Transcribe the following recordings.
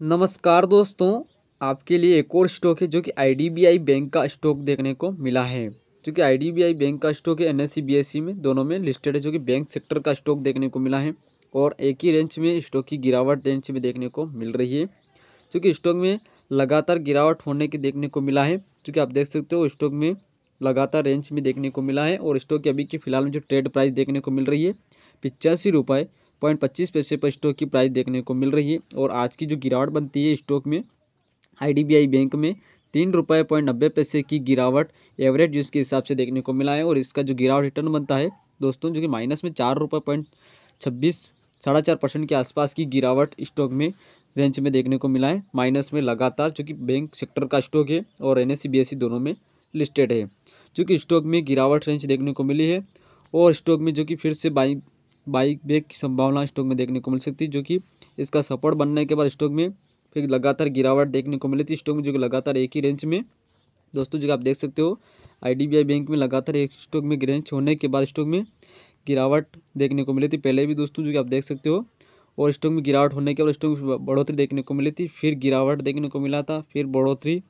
नमस्कार दोस्तों आपके लिए एक और स्टॉक है जो कि आईडीबीआई बैंक का स्टॉक देखने को मिला है जो कि आईडीबीआई बैंक का स्टॉक है एनएससी बीएससी e e में दोनों में लिस्टेड है जो कि बैंक सेक्टर का स्टॉक देखने को मिला है और एक ही रेंज में स्टॉक की गिरावट रेंज में देखने को मिल रही है चूँकि स्टॉक में लगातार गिरावट होने के देखने को मिला है चूँकि आप देख सकते हो स्टॉक में लगातार रेंज में देखने को मिला है और स्टॉक की अभी की फिलहाल में जो ट्रेड प्राइस देखने को मिल रही है पिचासी रुपये पॉइंट पच्चीस पैसे पर स्टॉक की प्राइस देखने को मिल रही है और आज की जो गिरावट बनती है स्टॉक में आईडीबीआई बैंक में तीन रुपये पॉइंट नब्बे पैसे की गिरावट एवरेज यूज़ के हिसाब से देखने को मिला है और इसका जो गिरावट रिटर्न बनता है दोस्तों जो कि माइनस में चार रुपये पॉइंट छब्बीस साढ़ा चार परसेंट के आसपास की गिरावट स्टॉक में रेंज में देखने को मिला है माइनस में लगातार जो कि बैंक सेक्टर का स्टॉक है और एन एस दोनों में लिस्टेड है जो कि स्टॉक में गिरावट रेंज देखने को मिली है और स्टॉक में जो कि फिर से बाइंग बाइक ब्रेक की संभावना स्टॉक में देखने को मिल सकती है जो कि इसका सपोर्ट बनने के बाद स्टॉक में फिर लगातार गिरावट देखने को मिली थी स्टॉक में जो कि लगातार एक ही रेंज में दोस्तों जो आप देख सकते हो आईडीबीआई बैंक में लगातार एक स्टॉक में गिरेंच होने के बाद स्टॉक में गिरावट देखने को मिली थी पहले भी दोस्तों जो कि आप देख सकते हो और स्टॉक में गिरावट होने के बाद स्टॉक में बढ़ोतरी देखने को मिली थी फिर गिरावट देखने को मिला था फिर बढ़ोतरी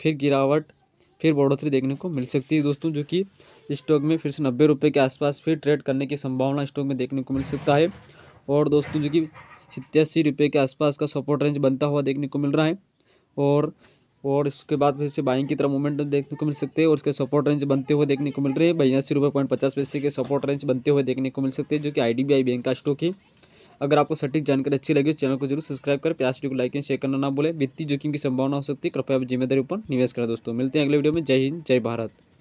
फिर गिरावट फिर बढ़ोतरी देखने को मिल सकती है दोस्तों जो कि स्टॉक में फिर से नब्बे रुपये के आसपास फिर ट्रेड करने की संभावना स्टॉक में देखने को मिल सकता है और दोस्तों जो कि सत्तासी रुपये के आसपास का सपोर्ट रेंज बनता हुआ देखने को मिल रहा है और और इसके बाद फिर से बाइंग की तरफ मूवमेंट देखने को मिल सकते हैं और इसके सपोर्ट रेंज बनते हुए देखने को मिल रहे हैं बयासी रुपये पॉइंट पचास पैसे के सपोर्ट रेंज बनते हुए देखने को मिल सकते हैं जो कि आई बैंक का स्टॉक है अगर आपको सटीक जानकारी अच्छी लगी चैनल को जरूर सब्सक्राइब करें प्यास को लाइक एंड शेयर करना ना बोले वित्तीय जोखिम की संभावना हो सकती है कृपया जिम्मेदारी ऊपर निवेश करें दोस्तों मिलते हैं अगले वीडियो में जय हिंद जय भारत